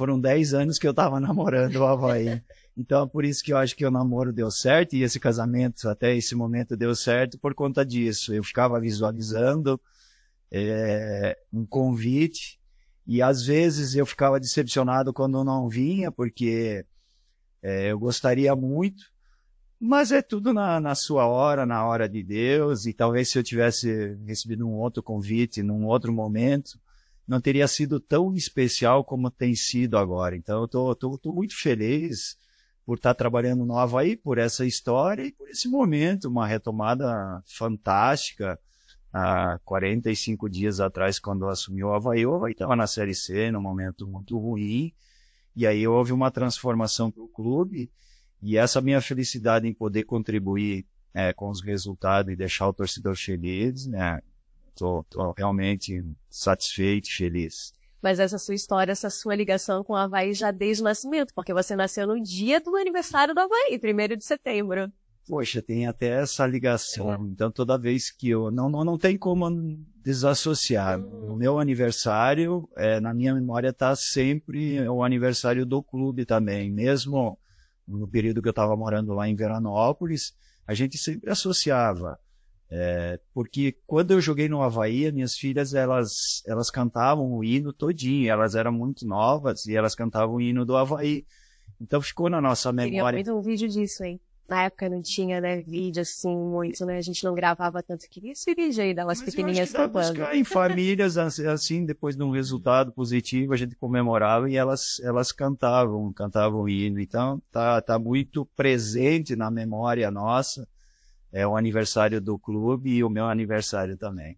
foram 10 anos que eu estava namorando o Havaí. Então, é por isso que eu acho que o namoro deu certo e esse casamento até esse momento deu certo por conta disso. Eu ficava visualizando é, um convite e às vezes eu ficava decepcionado quando não vinha, porque é, eu gostaria muito, mas é tudo na, na sua hora, na hora de Deus. E talvez se eu tivesse recebido um outro convite num outro momento, não teria sido tão especial como tem sido agora. Então, eu estou muito feliz por estar trabalhando no Havaí, por essa história e por esse momento, uma retomada fantástica. Há 45 dias atrás, quando assumiu o Havaí, o Havaí estava na Série C, num momento muito ruim, e aí houve uma transformação para o clube, e essa minha felicidade em poder contribuir é, com os resultados e deixar o torcedor feliz, né? Estou realmente satisfeito e feliz. Mas essa sua história, essa sua ligação com o Havaí já desde o nascimento, porque você nasceu no dia do aniversário do Havaí, 1 de setembro. Poxa, tem até essa ligação. É. Então, toda vez que eu. Não, não, não tem como desassociar. Uhum. O meu aniversário, é, na minha memória, está sempre o aniversário do clube também. Mesmo no período que eu estava morando lá em Veranópolis, a gente sempre associava é, porque quando eu joguei no Havaí, minhas filhas, elas, elas cantavam o hino todinho, elas eram muito novas e elas cantavam o hino do Havaí. Então ficou na nossa memória. Queria muito um vídeo disso, hein? Na época não tinha, né, vídeo assim, muito, né? A gente não gravava tanto. Queria esse vídeo aí delas né? pequenininhas cantando. Em famílias, assim, depois de um resultado positivo, a gente comemorava e elas, elas cantavam, cantavam o hino. Então, tá, tá muito presente na memória nossa é o aniversário do clube e o meu aniversário também.